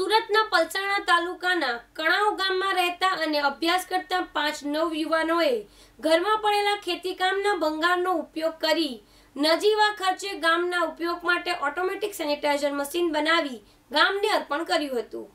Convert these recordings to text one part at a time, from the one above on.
સુરતના પલસાણા તાલુકાના કણાવ ગામમાં રહેતા અને અભ્યાસ કરતા પાંચ નવ યુવાનોએ ઘરમાં પડેલા ખેતીકામના ભંગારનો ઉપયોગ કરી નજીવા ખર્ચે ગામના ઉપયોગ માટે ઓટોમેટિક સેનિટાઇઝર મશીન બનાવી ગામને અર્પણ કર્યું હતું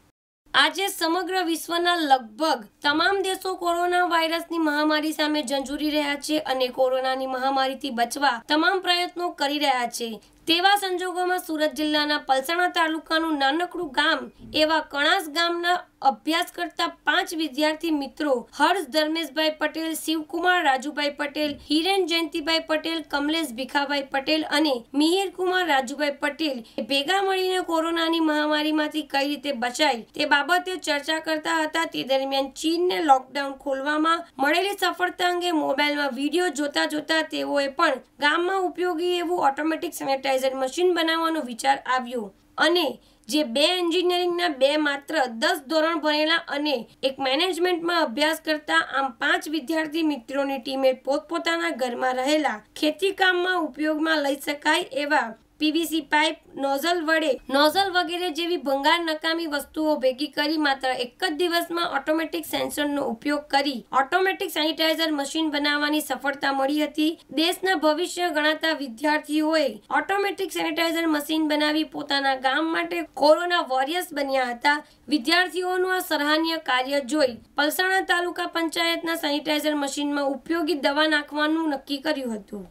આજે સમગ્ર વિશ્વના લગભગ તમામ દેશો કોરોના વાયરસની મહામારી સામે જંજૂરી રહ્યા છે અને કોરોનાની મહામારીથી બચવા તમામ પ્રયત્નો કરી રહ્યા છે તેવા સંજોગોમાં સુરત જિલ્લાના પલસાણા તાલુકાનું નાનકડું ગામ એવા કણાસ ગામના અભ્યાસ કરતા પાંચ વિદ્યાર્થી મિત્રો હર્ષ ધર્મેશભાઈ પટેલ શિવકુમાર રાજુભાઈ પટેલ હિરેન જયંતિભાઈ પટેલ કમલેશ ભીખાભાઈ પટેલ અને મિહિરકુમાર રાજુભાઈ પટેલ ભેગા મળીને કોરોનાની મહામારીમાંથી કઈ રીતે બચાય તે બાબતે ચર્ચા કરતા હતા તે દરમિયાન ચીનને લોકડાઉન ખોલવામાં મળેલી સફળતા અંગે મોબાઈલમાં વિડીયો જોતા જોતા તેઓએ પણ ગામમાં ઉપયોગી એવું ઓટોમેટિક સેનેટાઈઝ પલ્વેરાઇઝર મશીન બનાવવાનો વિચાર આવ્યો અને જે બે એન્જિનિયરિંગના બે માત્ર દસ ધોરણ ભણેલા અને એક મેનેજમેન્ટમાં અભ્યાસ કરતા આમ પાંચ વિદ્યાર્થી મિત્રોની ટીમે પોતપોતાના ઘરમાં રહેલા ખેતીકામમાં ઉપયોગમાં લઈ શકાય એવા પીવીસી પાઇપ નોઝલ વડે નોઝલ વગેરે જેવી ભંગાર નકામી વસ્તુઓ ભેગી કરી માત્ર એક જ દિવસમાં ઓટોમેટિક સેન્સરનો ઉપયોગ કરી ઓટોમેટિક સેનિટાઇઝર મશીન બનાવવાની સફળતા મળી હતી દેશના ભવિષ્ય ગણાતા વિદ્યાર્થીઓએ ઓટોમેટિક સેનિટાઇઝર મશીન બનાવી પોતાના ગામ માટે કોરોના વોરિયર્સ બન્યા હતા વિદ્યાર્થીઓનું આ સરાહનીય કાર્ય જોઈ પલસાણા તાલુકા પંચાયતના સેનિટાઇઝર મશીનમાં ઉપયોગી દવા નાખવાનું નક્કી કર્યું હતું